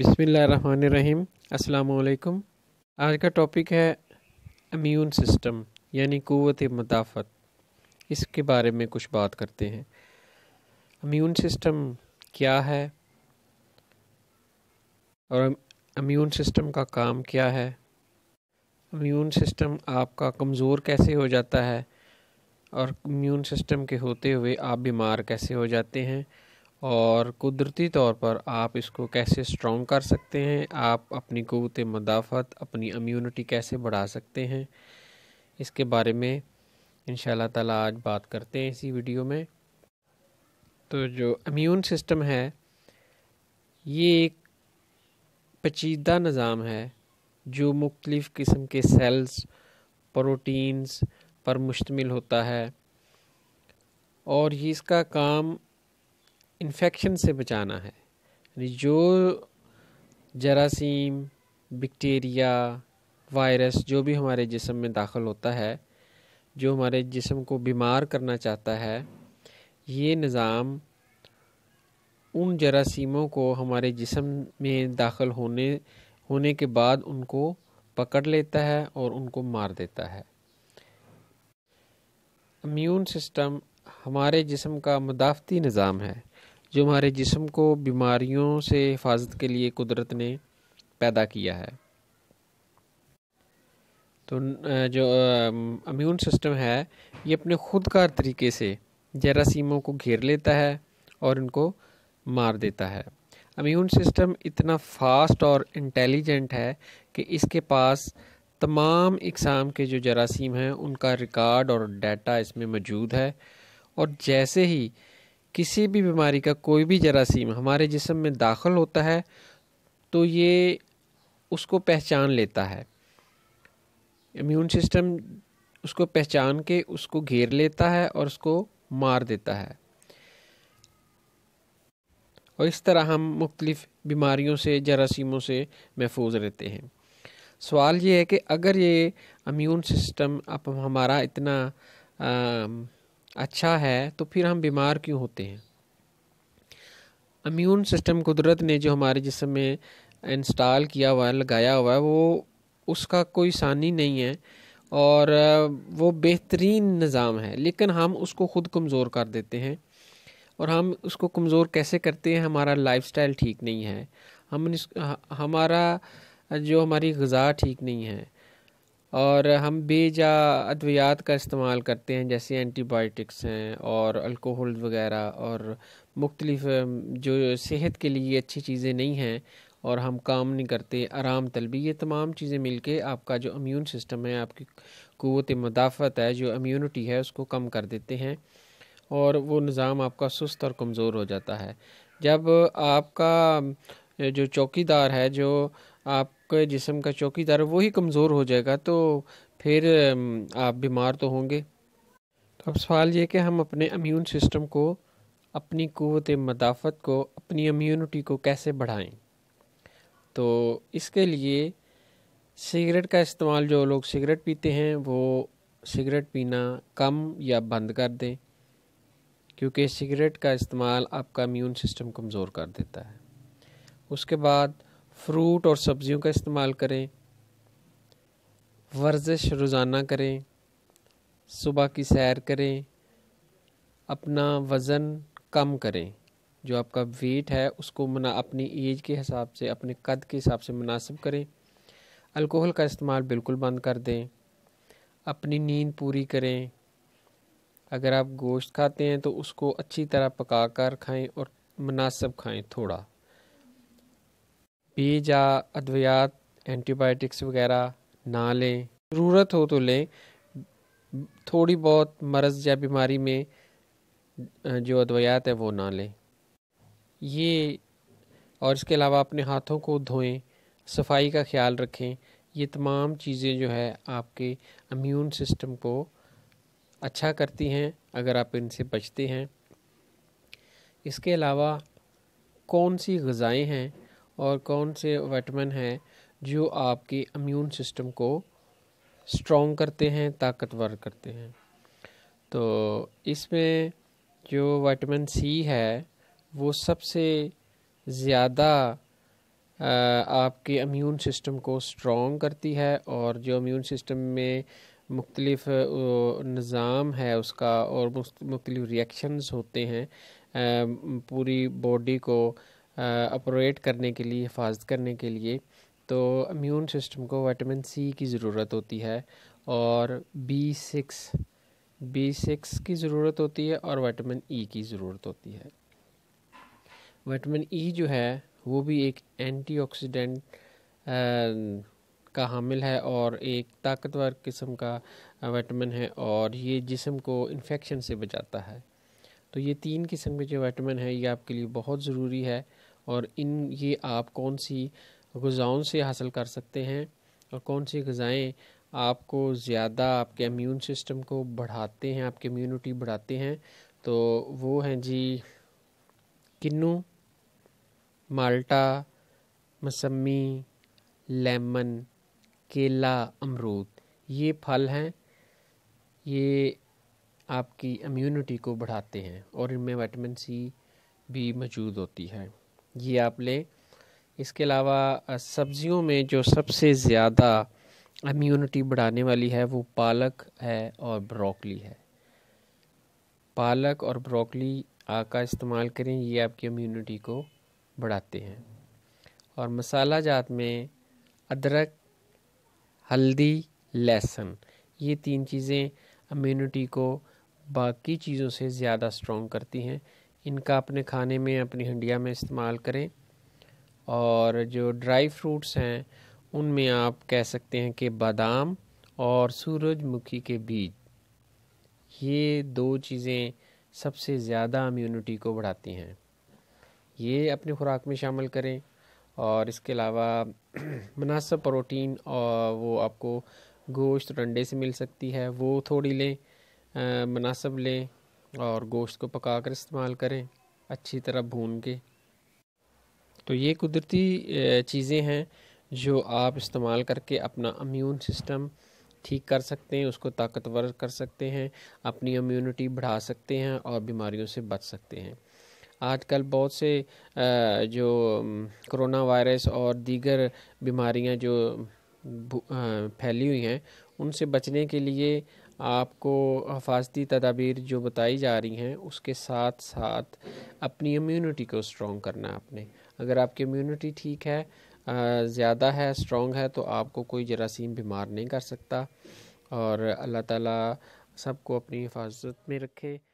بسم اللہ الرحمن الرحیم السلام علیکم آج کا ٹاپک ہے امیون سسٹم یعنی قوت مدافعت اس کے بارے میں کچھ بات کرتے ہیں امیون سسٹم کیا ہے اور امیون سسٹم کا کام کیا ہے امیون سسٹم آپ کا کمزور کیسے ہو جاتا ہے اور امیون سسٹم کے ہوتے ہوئے آپ بیمار کیسے ہو جاتے ہیں اور قدرتی طور پر آپ اس کو کیسے سٹرونگ کر سکتے ہیں آپ اپنی قوت مدافعت اپنی امیونٹی کیسے بڑھا سکتے ہیں اس کے بارے میں ان شاء اللہ تعالیٰ آج بات کرتے ہیں اسی ویڈیو میں تو جو امیون سسٹم ہے یہ ایک پچیدہ نظام ہے جو مختلف قسم کے سیلز پروٹینز پر مشتمل ہوتا ہے اور یہ اس کا کام انفیکشن سے بچانا ہے یعنی جو جراثیم بکٹیریا وائرس جو بھی ہمارے جسم میں داخل ہوتا ہے جو ہمارے جسم کو بیمار کرنا چاہتا ہے یہ نظام ان جراثیموں کو ہمارے جسم میں داخل ہونے ہونے کے بعد ان کو پکڑ لیتا ہے اور ان کو مار دیتا ہے امیون سسٹم ہمارے جسم کا مدافعتی نظام ہے جو ہمارے جسم کو بیماریوں سے حفاظت کے لیے قدرت نے پیدا کیا ہے تو جو امیون سسٹم ہے یہ اپنے خود کار طریقے سے جراثیموں کو گھیر لیتا ہے اور ان کو مار دیتا ہے امیون سسٹم اتنا فاسٹ اور انٹیلیجنٹ ہے کہ اس کے پاس تمام اقسام کے جو جراثیم ہیں ان کا ریکارڈ اور ڈیٹا اس میں موجود ہے اور جیسے ہی کسی بھی بیماری کا کوئی بھی جراثیم ہمارے جسم میں داخل ہوتا ہے تو یہ اس کو پہچان لیتا ہے امیون سسٹم اس کو پہچان کے اس کو گھیر لیتا ہے اور اس کو مار دیتا ہے اور اس طرح ہم مختلف بیماریوں سے جراثیموں سے محفوظ رہتے ہیں سوال یہ ہے کہ اگر یہ امیون سسٹم اب ہمارا اتنا اچھا ہے تو پھر ہم بیمار کیوں ہوتے ہیں امیون سسٹم قدرت نے جو ہمارے جسم میں انسٹال کیا ہوا ہے لگایا ہوا ہے وہ اس کا کوئی ثانی نہیں ہے اور وہ بہترین نظام ہے لیکن ہم اس کو خود کمزور کر دیتے ہیں اور ہم اس کو کمزور کیسے کرتے ہیں ہمارا لائف سٹائل ٹھیک نہیں ہے ہمارا جو ہماری غذا ٹھیک نہیں ہے اور ہم بے جا ادویات کا استعمال کرتے ہیں جیسے اینٹی بائیوٹکس ہیں اور الکوہل وغیرہ اور مختلف جو صحت کے لیے اچھی چیزیں نہیں ہیں اور ہم کام نہیں کرتے آرام طلبی یہ تمام چیزیں مل کے آپ کا جو امیون سسٹم ہے آپ کی قوت مدافعت ہے جو امیونٹی ہے اس کو کم کر دیتے ہیں اور وہ نظام آپ کا سست اور کمزور ہو جاتا ہے جب آپ کا جو چوکیدار ہے جو آپ کے جسم کا چوکی دار وہی کمزور ہو جائے گا تو پھر آپ بیمار تو ہوں گے تو اب سوال یہ کہ ہم اپنے امیون سسٹم کو اپنی قوت مدافعت کو اپنی امیونٹی کو کیسے بڑھائیں تو اس کے لیے سگریٹ کا استعمال جو لوگ سگریٹ پیتے ہیں وہ سگریٹ پینا کم یا بند کر دیں کیونکہ سگریٹ کا استعمال آپ کا امیون سسٹم کمزور کر دیتا ہے اس کے بعد فروٹ اور سبزیوں کا استعمال کریں ورزش روزانہ کریں صبح کی سیر کریں اپنا وزن کم کریں جو آپ کا ویٹ ہے اس کو منا اپنی ایج کے حساب سے اپنے قد کے حساب سے مناسب کریں الکحل کا استعمال بالکل بند کر دیں اپنی نیند پوری کریں اگر آپ گوشت کھاتے ہیں تو اس کو اچھی طرح پکا کر کھائیں اور مناسب کھائیں تھوڑا بیج جا ادویات اینٹی بائیوٹکس وغیرہ نہ لیں ضرورت ہو تو لیں تھوڑی بہت مرض یا بیماری میں جو ادویات ہے وہ نہ لیں یہ اور اس کے علاوہ اپنے ہاتھوں کو دھوئیں صفائی کا خیال رکھیں یہ تمام چیزیں جو ہے آپ کے امیون سسٹم کو اچھا کرتی ہیں اگر آپ ان سے بچتے ہیں اس کے علاوہ کون سی غذائیں ہیں اور کون سے وائٹمن ہیں جو آپ کے امیون سسٹم کو اسٹرونگ کرتے ہیں طاقتور کرتے ہیں تو اس میں جو وائٹمن سی ہے وہ سب سے زیادہ آپ کے امیون سسٹم کو اسٹرونگ کرتی ہے اور جو امیون سسٹم میں مختلف نظام ہے اس کا اور مختلف ریئیکشنز ہوتے ہیں پوری باڈی کو اپرویٹ کرنے کے لیے حفاظت کرنے کے لیے تو امیون سسٹم کو وٹمن سی کی ضرورت ہوتی ہے اور بی سکس بی سکس کی ضرورت ہوتی ہے اور وائٹمن ای e کی ضرورت ہوتی ہے وٹمن ای e جو ہے وہ بھی ایک اینٹی آکسیڈنٹ کا حامل ہے اور ایک طاقتور قسم کا وٹمن ہے اور یہ جسم کو انفیکشن سے بچاتا ہے تو یہ تین قسم کے جو وائٹمن ہے یہ آپ کے لیے بہت ضروری ہے اور ان یہ آپ کون سی غذاؤں سے حاصل کر سکتے ہیں اور کون سی غذائیں آپ کو زیادہ آپ کے امیون سسٹم کو بڑھاتے ہیں آپ کی امیونٹی بڑھاتے ہیں تو وہ ہیں جی کنو مالٹا مسمی لیمن کیلا امرود یہ پھل ہیں یہ آپ کی امیونٹی کو بڑھاتے ہیں اور ان میں وائٹمن سی بھی موجود ہوتی ہے یہ جی آپ لیں اس کے علاوہ سبزیوں میں جو سب سے زیادہ امیونٹی بڑھانے والی ہے وہ پالک ہے اور بروکلی ہے پالک اور بروکلی کا استعمال کریں یہ آپ کی امیونٹی کو بڑھاتے ہیں اور مسالہ جات میں ادرک ہلدی لہسن یہ تین چیزیں امیونٹی کو باقی چیزوں سے زیادہ سٹرونگ کرتی ہیں ان کا اپنے کھانے میں اپنی ہنڈیا میں استعمال کریں اور جو ڈرائی فروٹس ہیں ان میں آپ کہہ سکتے ہیں کہ بادام اور سورج مکھی کے بیج یہ دو چیزیں سب سے زیادہ امیونٹی کو بڑھاتی ہیں یہ اپنی خوراک میں شامل کریں اور اس کے علاوہ مناسب پروٹین اور وہ آپ کو گوشت انڈے سے مل سکتی ہے وہ تھوڑی لیں مناسب لیں اور گوشت کو پکا کر استعمال کریں اچھی طرح بھون کے تو یہ قدرتی چیزیں ہیں جو آپ استعمال کر کے اپنا امیون سسٹم ٹھیک کر سکتے ہیں اس کو طاقتور کر سکتے ہیں اپنی امیونٹی بڑھا سکتے ہیں اور بیماریوں سے بچ سکتے ہیں آج کل بہت سے جو کرونا وائرس اور دیگر بیماریاں جو پھیلی ہوئی ہیں ان سے بچنے کے لیے آپ کو حفاظتی تدابیر جو بتائی جا رہی ہیں اس کے ساتھ ساتھ اپنی امیونٹی کو سٹرونگ کرنا آپ نے اگر آپ کی امیونٹی ٹھیک ہے زیادہ ہے اسٹرانگ ہے تو آپ کو کوئی جراثیم بیمار نہیں کر سکتا اور اللہ تعالیٰ سب کو اپنی حفاظت میں رکھے